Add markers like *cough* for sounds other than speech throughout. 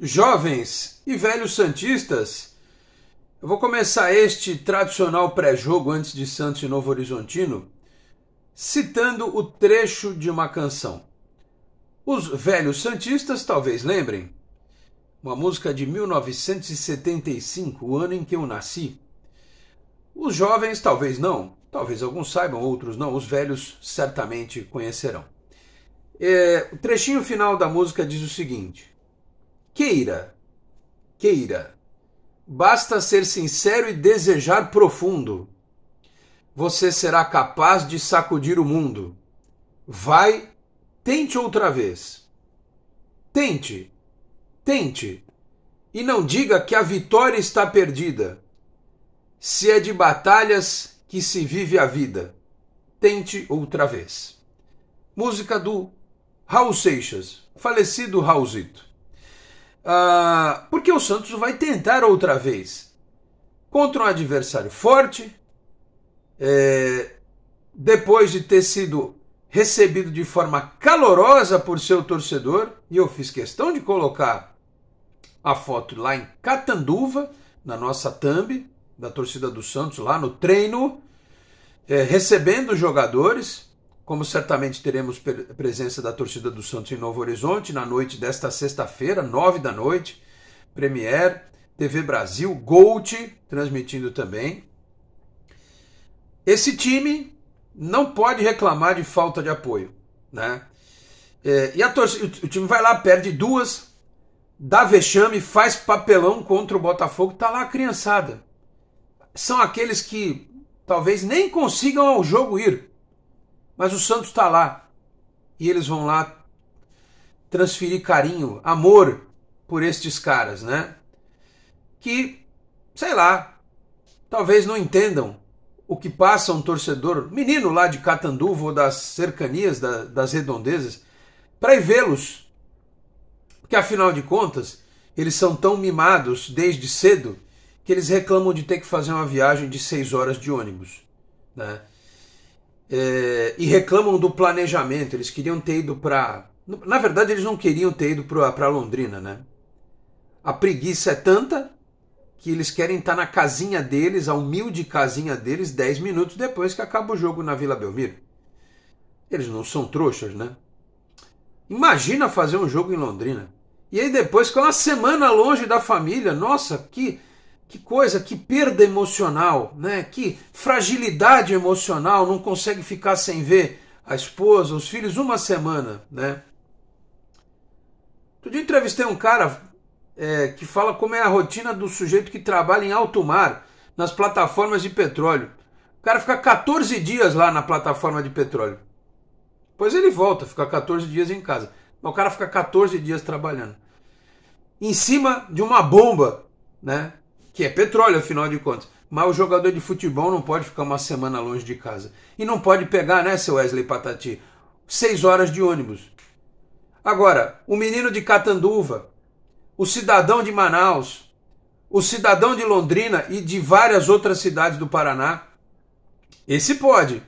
jovens e velhos santistas. Eu vou começar este tradicional pré-jogo antes de Santos e Novo Horizontino, citando o trecho de uma canção. Os velhos santistas talvez lembrem, uma música de 1975, o ano em que eu nasci. Os jovens talvez não, talvez alguns saibam, outros não, os velhos certamente conhecerão. É, o trechinho final da música diz o seguinte: Queira. Queira. Basta ser sincero e desejar profundo. Você será capaz de sacudir o mundo. Vai, tente outra vez. Tente. Tente. E não diga que a vitória está perdida. Se é de batalhas que se vive a vida, tente outra vez. Música do Raul Seixas, falecido Raulzito. Ah, porque o Santos vai tentar outra vez contra um adversário forte, é, depois de ter sido recebido de forma calorosa por seu torcedor, e eu fiz questão de colocar a foto lá em Catanduva, na nossa thumb, da torcida do Santos, lá no treino, é, recebendo os jogadores. Como certamente teremos presença da torcida do Santos em Novo Horizonte na noite desta sexta-feira, nove da noite, Premier, TV Brasil, Gold transmitindo também. Esse time não pode reclamar de falta de apoio, né? É, e a torcida, o time vai lá, perde duas, dá vexame, faz papelão contra o Botafogo, tá lá a criançada. São aqueles que talvez nem consigam ao jogo ir, mas o Santos está lá e eles vão lá transferir carinho, amor por estes caras, né? Que, sei lá, talvez não entendam o que passa um torcedor, menino lá de Catanduva ou das cercanias, da, das redondezas, para ir vê-los. Porque afinal de contas, eles são tão mimados desde cedo que eles reclamam de ter que fazer uma viagem de seis horas de ônibus. Né? é, e reclamam do planejamento. Eles queriam ter ido para. Na verdade, eles não queriam ter ido para Londrina, né? A preguiça é tanta que eles querem estar tá na casinha deles, a humilde casinha deles, 10 minutos depois que acaba o jogo na Vila Belmiro. Eles não são trouxas, né? Imagina fazer um jogo em Londrina. E aí depois, com uma semana longe da família, nossa, que que coisa, que perda emocional, né? Que fragilidade emocional, não consegue ficar sem ver a esposa, os filhos uma semana, né? Outro dia entrevistei um cara é, que fala como é a rotina do sujeito que trabalha em alto mar, nas plataformas de petróleo. O cara fica 14 dias lá na plataforma de petróleo. Depois ele volta, fica 14 dias em casa. Mas o cara fica 14 dias trabalhando. Em cima de uma bomba, né? que é petróleo, afinal de contas. Mas o jogador de futebol não pode ficar uma semana longe de casa. E não pode pegar, né, seu Wesley Patati? Seis horas de ônibus. Agora, o menino de Catanduva, o cidadão de Manaus, o cidadão de Londrina e de várias outras cidades do Paraná, esse pode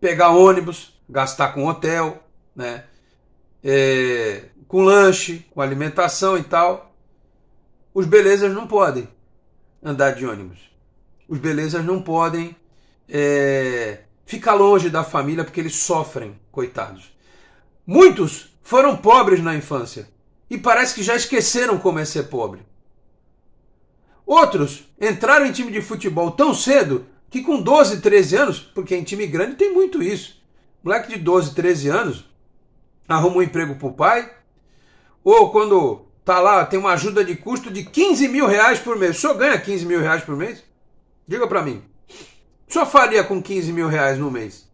pegar ônibus, gastar com hotel, né? É, com lanche, com alimentação e tal. Os belezas não podem andar de ônibus. Os belezas não podem é, ficar longe da família porque eles sofrem, coitados. Muitos foram pobres na infância e parece que já esqueceram como é ser pobre. Outros entraram em time de futebol tão cedo que com 12, 13 anos, porque em time grande tem muito isso. Moleque de 12, 13 anos arruma um emprego para o pai, ou quando Tá lá, tem uma ajuda de custo de 15 mil reais por mês. O senhor ganha 15 mil reais por mês? Diga para mim. O senhor faria com 15 mil reais no mês?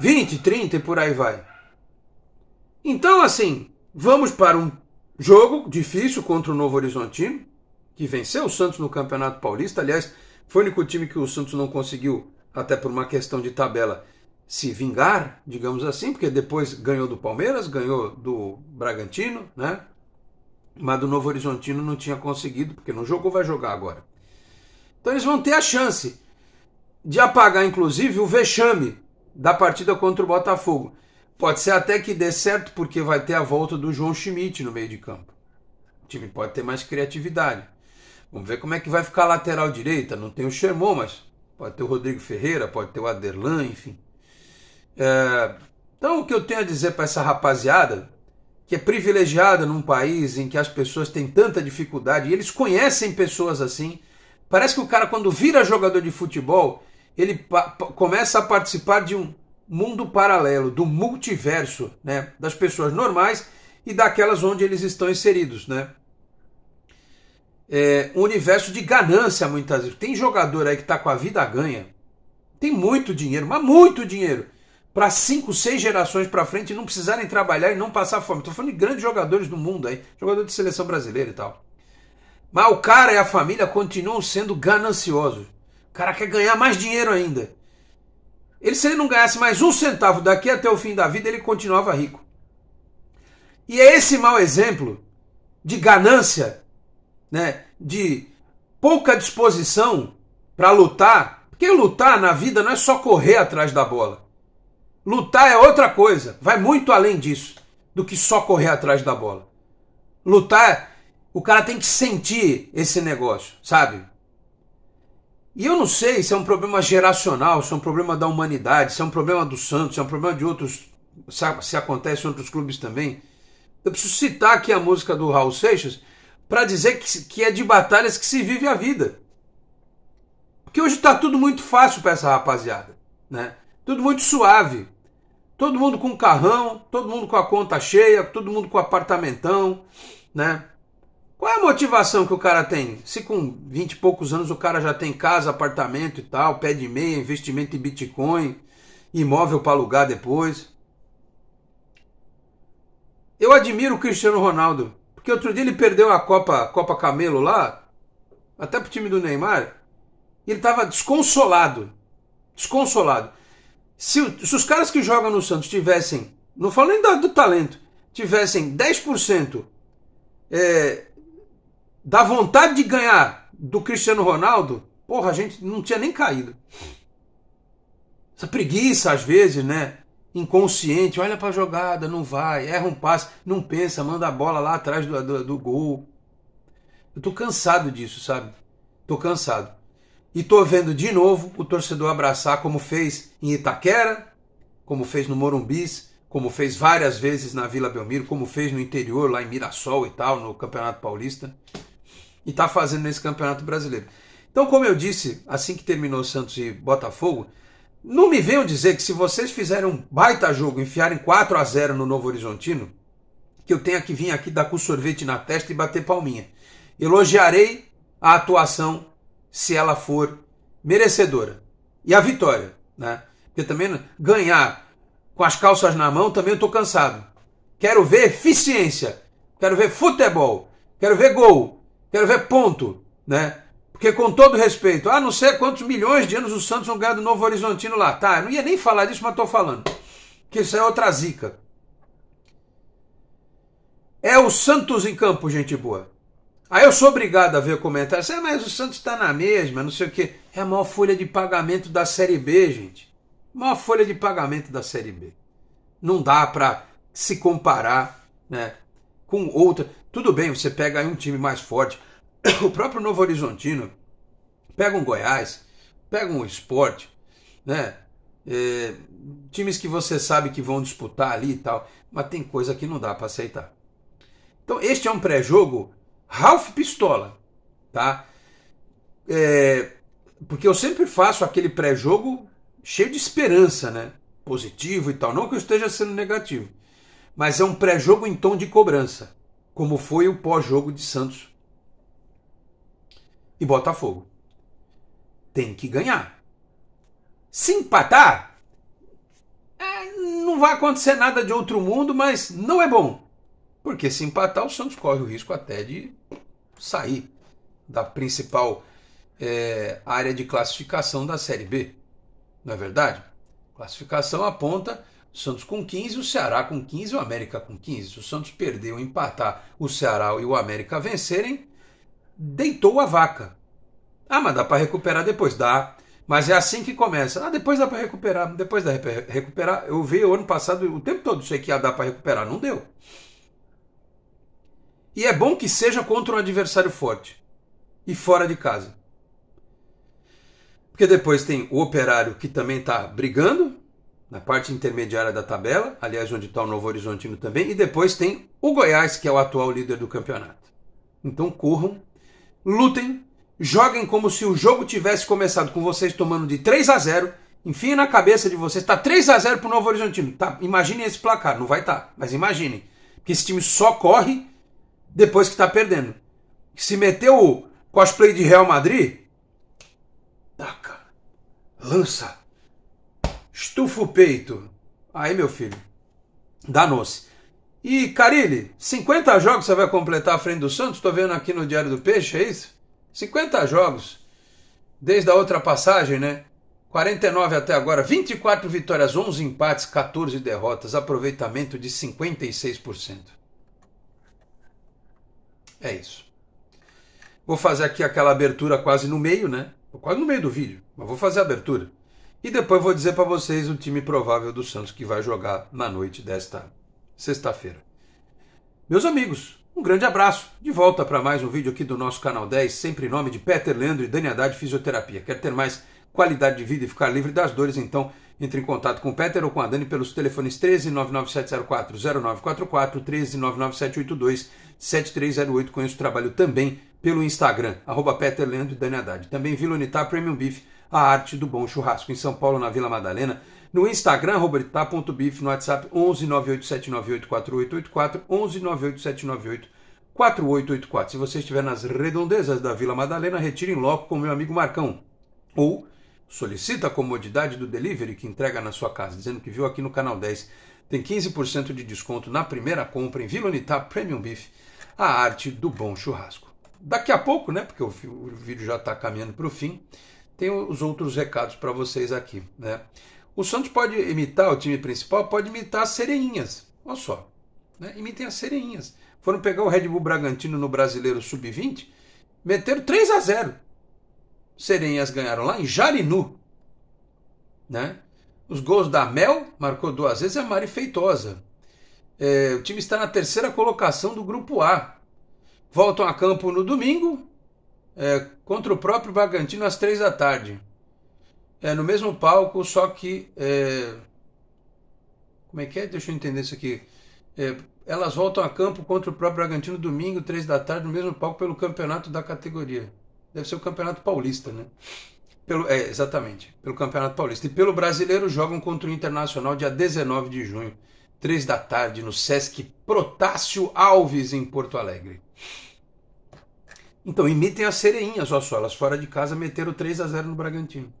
20, 30 e por aí vai. Então, assim, vamos para um jogo difícil contra o Novo Horizontino, que venceu o Santos no Campeonato Paulista. Aliás, foi o único time que o Santos não conseguiu, até por uma questão de tabela, se vingar, digamos assim, porque depois ganhou do Palmeiras, ganhou do Bragantino, né? mas do Novo Horizontino não tinha conseguido, porque não jogou, vai jogar agora. Então eles vão ter a chance de apagar, inclusive, o vexame da partida contra o Botafogo. Pode ser até que dê certo, porque vai ter a volta do João Schmidt no meio de campo. O time pode ter mais criatividade. Vamos ver como é que vai ficar a lateral direita. Não tem o Xermon, mas pode ter o Rodrigo Ferreira, pode ter o Aderlan, enfim. É... Então, o que eu tenho a dizer para essa rapaziada que é privilegiada num país em que as pessoas têm tanta dificuldade, e eles conhecem pessoas assim. Parece que o cara, quando vira jogador de futebol, ele começa a participar de um mundo paralelo, do multiverso, né? Das pessoas normais e daquelas onde eles estão inseridos, né? É, um universo de ganância, muitas vezes. Tem jogador aí que está com a vida ganha. Tem muito dinheiro, mas muito dinheiro para cinco, seis gerações para frente não precisarem trabalhar e não passar fome. Estou falando de grandes jogadores do mundo aí, jogador de seleção brasileira e tal. Mas o cara e a família continuam sendo gananciosos. O cara quer ganhar mais dinheiro ainda. Ele, se ele não ganhasse mais um centavo daqui até o fim da vida, ele continuava rico. E é esse mau exemplo de ganância, né, de pouca disposição para lutar. Porque lutar na vida não é só correr atrás da bola. Lutar é outra coisa, vai muito além disso do que só correr atrás da bola. Lutar, o cara tem que sentir esse negócio, sabe? E eu não sei se é um problema geracional, se é um problema da humanidade, se é um problema do Santos, se é um problema de outros, se acontece em outros clubes também. Eu preciso citar aqui a música do Raul Seixas para dizer que, que é de batalhas que se vive a vida. Porque hoje está tudo muito fácil para essa rapaziada, né? Tudo muito suave. Todo mundo com carrão, todo mundo com a conta cheia, todo mundo com apartamentão, né? Qual é a motivação que o cara tem? Se com 20 e poucos anos o cara já tem casa, apartamento e tal, pé de meia, investimento em Bitcoin, imóvel para alugar depois. Eu admiro o Cristiano Ronaldo, porque outro dia ele perdeu a Copa, Copa Camelo lá, até pro time do Neymar, e ele tava desconsolado. Desconsolado. Se, se os caras que jogam no Santos tivessem, não falo nem do, do talento, tivessem 10% é, da vontade de ganhar do Cristiano Ronaldo, porra, a gente não tinha nem caído. Essa preguiça, às vezes, né? Inconsciente, olha pra jogada, não vai, erra um passe, não pensa, manda a bola lá atrás do, do, do gol. Eu tô cansado disso, sabe? Tô cansado. E tô vendo de novo o torcedor abraçar como fez em Itaquera, como fez no Morumbis, como fez várias vezes na Vila Belmiro, como fez no interior, lá em Mirassol e tal, no Campeonato Paulista. E está fazendo nesse Campeonato Brasileiro. Então, como eu disse, assim que terminou Santos e Botafogo, não me venham dizer que se vocês fizerem um baita jogo, enfiarem 4 a 0 no Novo Horizontino, que eu tenha que vir aqui dar com sorvete na testa e bater palminha. Elogiarei a atuação se ela for merecedora. E a vitória, né? Porque também ganhar com as calças na mão também eu tô cansado. Quero ver eficiência, quero ver futebol, quero ver gol, quero ver ponto, né? Porque com todo respeito, ah, não sei quantos milhões de anos o Santos não ganha do Novo Horizontino lá. Tá, eu não ia nem falar disso, mas tô falando. Que isso é outra zica. É o Santos em campo, gente boa. Aí eu sou obrigado a ver comentários. É, mas o Santos está na mesma, não sei o quê. É a maior folha de pagamento da Série B, gente. maior folha de pagamento da Série B. Não dá para se comparar né, com outra. Tudo bem, você pega aí um time mais forte. *coughs* O próprio Novo Horizontino pega um Goiás, pega um esporte, né? É, times que você sabe que vão disputar ali e tal, mas tem coisa que não dá para aceitar. Então, este é um pré-jogo Ralph Pistola, tá? É, porque eu sempre faço aquele pré-jogo cheio de esperança, né? Positivo e tal. Não que eu esteja sendo negativo, mas é um pré-jogo em tom de cobrança, como foi o pós-jogo de Santos e Botafogo. Tem que ganhar. Se empatar, é, não vai acontecer nada de outro mundo, mas não é bom. Porque se empatar, o Santos corre o risco até de sair da principal é, área de classificação da Série B. Não é verdade? Classificação aponta o Santos com 15, o Ceará com 15, o América com 15. Se o Santos perdeu, empatar, o Ceará e o América vencerem, deitou a vaca. Ah, mas dá para recuperar depois? Dá. Mas é assim que começa. Ah, depois dá para recuperar, depois dá para recuperar. Eu vi o ano passado o tempo todo, sei que ia dar para recuperar, não deu. E é bom que seja contra um adversário forte e fora de casa. Porque depois tem o Operário que também está brigando na parte intermediária da tabela, aliás, onde está o Novo Horizontino também, e depois tem o Goiás, que é o atual líder do campeonato. Então corram, lutem, joguem como se o jogo tivesse começado com vocês tomando de 3 a 0 Enfim, na cabeça de vocês, está 3 a 0 para o Novo Horizontino. Tá, imaginem esse placar, não vai estar, tá, mas imaginem. Porque esse time só corre depois que tá perdendo. Se meteu o cosplay de Real Madrid, taca, lança, estufa o peito. Aí, meu filho, danou-se. E Carilli, 50 jogos você vai completar à frente do Santos? Estou vendo aqui no Diário do Peixe, é isso? 50 jogos. Desde a outra passagem, né? 49 até agora, 24 vitórias, 11 empates, 14 derrotas, aproveitamento de 56%. É isso. Vou fazer aqui aquela abertura quase no meio, né? Quase no meio do vídeo, mas vou fazer a abertura. E depois vou dizer para vocês o time provável do Santos que vai jogar na noite desta sexta-feira. Meus amigos, um grande abraço. De volta para mais um vídeo aqui do nosso canal 10, sempre em nome de Peter Leandro e Dani Haddad Fisioterapia. Quer ter mais qualidade de vida e ficar livre das dores? Então entre em contato com o Peter ou com a Dani pelos telefones 13 99704 0944 13 7308. Conheço o trabalho também pelo Instagram, arroba Peter Leandro e Dani Haddad. Também Vila Unitar Premium Beef, a arte do bom churrasco em São Paulo, na Vila Madalena. No Instagram, robertá.bif, no WhatsApp 11987984884, 11987984884. Se você estiver nas redondezas da Vila Madalena, retire em loco com meu amigo Marcão. Ou Solicita a comodidade do delivery que entrega na sua casa, dizendo que viu aqui no canal 10. Tem 15% de desconto na primeira compra em Vila Unitá Premium Beef, a arte do bom churrasco. Daqui a pouco, né, porque o, vídeo já está caminhando para o fim, tem os outros recados para vocês aqui, né? O Santos pode imitar, o time principal pode imitar as sereinhas. Olha só, né? imitem as sereinhas. Foram pegar o Red Bull Bragantino no Brasileiro Sub-20, meteram 3 a 0 serenhas ganharam lá em Jarinu. Né? Os gols da Mel marcou duas vezes a Mari Feitosa. É, o time está na terceira colocação do grupo A. Voltam a campo no domingo é, contra o próprio Bragantino às três da tarde. É, no mesmo palco, só que. É... Como é que é? Deixa eu entender isso aqui. É, elas voltam a campo contra o próprio Bragantino domingo, três da tarde, no mesmo palco pelo campeonato da categoria. Deve ser o Campeonato Paulista, né? Pelo, é, exatamente, pelo Campeonato Paulista. E pelo Brasileiro jogam contra o Internacional dia 19 de junho, 3 da tarde, no Sesc Protácio Alves, em Porto Alegre. Então, imitem as sereinhas, ó só, elas fora de casa meteram 3 a 0 no Bragantino.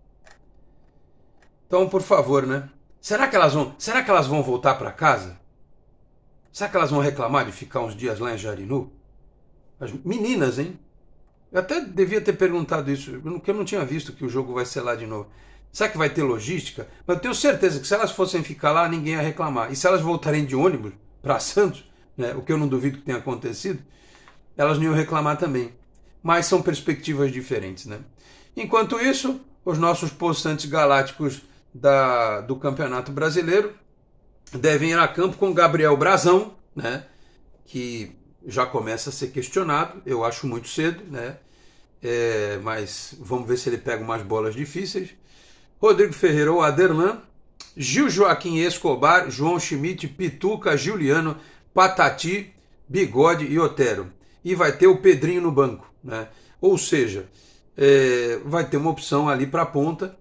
Então, por favor, né? Será que elas vão, será que elas vão voltar para casa? Será que elas vão reclamar de ficar uns dias lá em Jarinu? As meninas, hein? Eu até devia ter perguntado isso, porque eu não tinha visto que o jogo vai ser lá de novo. Será que vai ter logística? Mas eu tenho certeza que se elas fossem ficar lá, ninguém ia reclamar. E se elas voltarem de ônibus para Santos, né, o que eu não duvido que tenha acontecido, elas não iam reclamar também. Mas são perspectivas diferentes. Né? Enquanto isso, os nossos possantes galácticos da, do Campeonato Brasileiro devem ir a campo com Gabriel Brazão, né, que já começa a ser questionado, eu acho muito cedo, né? É, mas vamos ver se ele pega umas bolas difíceis. Rodrigo Ferreira ou Aderlan, Gil Joaquim Escobar, João Schmidt, Pituca, Juliano, Patati, Bigode e Otero. E vai ter o Pedrinho no banco, né? Ou seja, é, vai ter uma opção ali para a ponta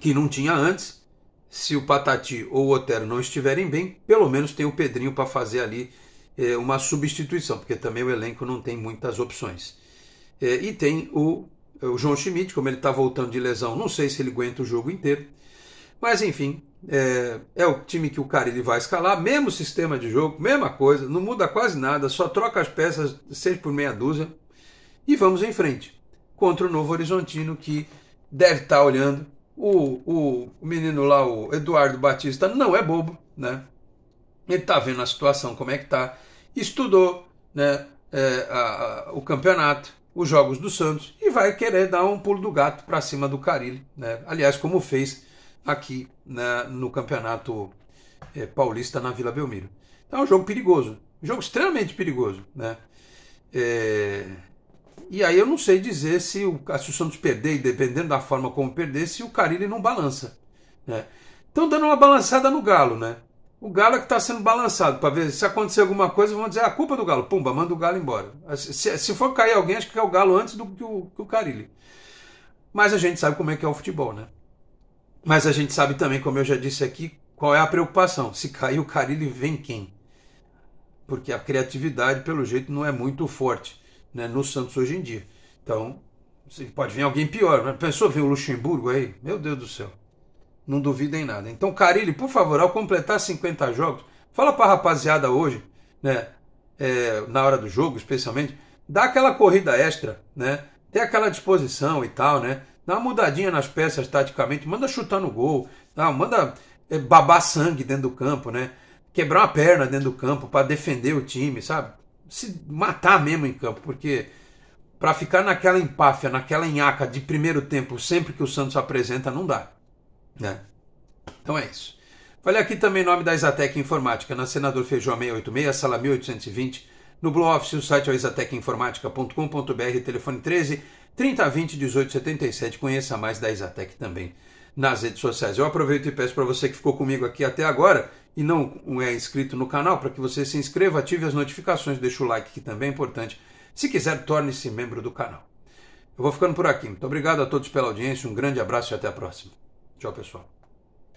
que não tinha antes. Se o Patati ou o Otero não estiverem bem, pelo menos tem o Pedrinho para fazer ali é, uma substituição, porque também o elenco não tem muitas opções. É, e tem o, o João Schmidt, como ele está voltando de lesão, não sei se ele aguenta o jogo inteiro. Mas enfim, é, é, o time que o cara ele vai escalar, mesmo sistema de jogo, mesma coisa, não muda quase nada, só troca as peças seis por meia dúzia e vamos em frente contra o Novo Horizontino que deve estar tá olhando. O, o, o, menino lá, o Eduardo Batista, não é bobo, né? Ele tá vendo a situação como é que tá estudou né, é, a, a, o campeonato, os jogos do Santos e vai querer dar um pulo do gato para cima do Carilli. Né? Aliás, como fez aqui né, no campeonato é, paulista na Vila Belmiro. Então é um jogo perigoso, um jogo extremamente perigoso. Né? É... E aí eu não sei dizer se o, se o Santos perder, e dependendo da forma como perder, se o Carilli não balança. Né? Então dando uma balançada no Galo, né? O Galo é que está sendo balançado para ver se acontecer alguma coisa, vão dizer a ah, culpa do Galo. Pumba, manda o Galo embora. Se, se, for cair alguém, acho que é o Galo antes do que o, que o Carilli. Mas a gente sabe como é que é o futebol, né? Mas a gente sabe também, como eu já disse aqui, qual é a preocupação. Se cair o Carilli, vem quem? Porque a criatividade, pelo jeito, não é muito forte né, no Santos hoje em dia. Então, pode vir alguém pior. Né? Pensou vir o Luxemburgo aí? Meu Deus do céu não duvidem nada. Então, Carilli, por favor, ao completar 50 jogos, fala para a rapaziada hoje, né, é, na hora do jogo especialmente, dá aquela corrida extra, né, ter aquela disposição e tal, né, dá uma mudadinha nas peças taticamente, manda chutar no gol, tá, manda é, babar sangue dentro do campo, né, quebrar uma perna dentro do campo para defender o time, sabe? Se matar mesmo em campo, porque para ficar naquela empáfia, naquela enhaca de primeiro tempo, sempre que o Santos apresenta, não dá. Né? Então é isso. Olha aqui também o nome da Isatec Informática, na Senador Feijó 686, sala 1820, no Blue Office, o site é isatecinformática.com.br, telefone 13 3020 1877. Conheça mais da Isatec também nas redes sociais. Eu aproveito e peço para você que ficou comigo aqui até agora e não é inscrito no canal, para que você se inscreva, ative as notificações, deixe o like que também é importante. Se quiser, torne-se membro do canal. Eu vou ficando por aqui. Muito obrigado a todos pela audiência, um grande abraço e até a próxima. Tchau, pessoal.